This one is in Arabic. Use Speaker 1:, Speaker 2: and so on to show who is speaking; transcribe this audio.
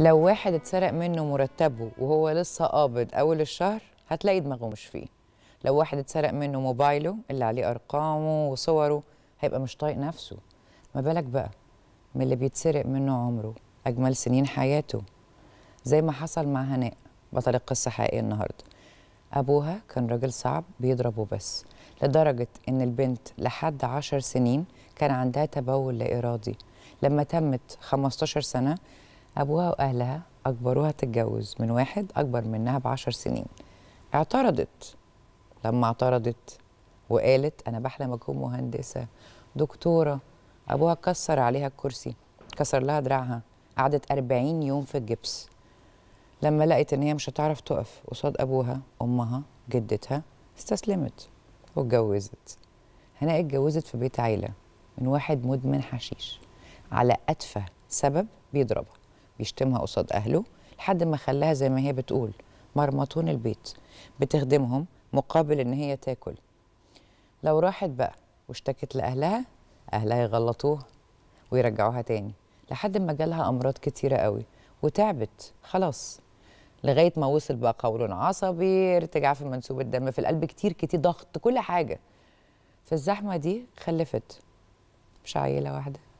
Speaker 1: لو واحد اتسرق منه مرتبه وهو لسه قابض اول الشهر هتلاقي دماغه مش فيه لو واحد اتسرق منه موبايله اللي عليه ارقامه وصوره هيبقى مش طايق نفسه ما بالك بقى من اللي بيتسرق منه عمره اجمل سنين حياته زي ما حصل مع هناء بطل القصه حقيقيه النهارده ابوها كان راجل صعب بيضربه بس لدرجه ان البنت لحد عشر سنين كان عندها تبول لا ارادي لما تمت 15 سنه أبوها وأهلها أجبروها تتجوز من واحد أكبر منها بعشر سنين اعترضت لما اعترضت وقالت أنا بحلم أكون مهندسة دكتورة أبوها كسر عليها الكرسي كسر لها دراعها قعدت أربعين يوم في الجبس لما لقت إن هي مش هتعرف تقف قصاد أبوها أمها جدتها استسلمت واتجوزت هناء اتجوزت في بيت عيلة من واحد مدمن حشيش على أتفه سبب بيضربها بيشتمها قصاد أهله لحد ما خلاها زي ما هي بتقول مرمطون البيت بتخدمهم مقابل إن هي تاكل لو راحت بقى واشتكت لأهلها أهلها يغلطوها ويرجعوها تاني لحد ما جالها أمراض كتيرة قوي وتعبت خلاص لغاية ما وصل بقى قولون عصبي ارتجاع في منسوب الدم في القلب كتير كتير ضغط كل حاجة فالزحمة دي خلفت مش عيلة واحدة